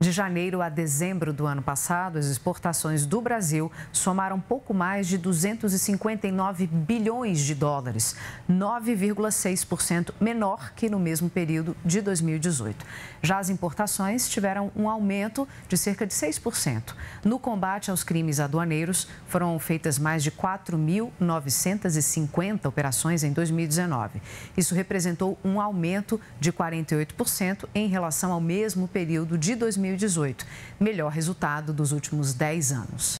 De janeiro a dezembro do ano passado, as exportações do Brasil somaram pouco mais de 259 bilhões de dólares, 9,6% menor que no mesmo período de 2018. Já as importações tiveram um aumento de cerca de 6%. No combate aos crimes aduaneiros, foram feitas mais de 4.950 operações em 2019. Isso representou um aumento de 48% em relação ao mesmo período de 2018. 2018, melhor resultado dos últimos 10 anos.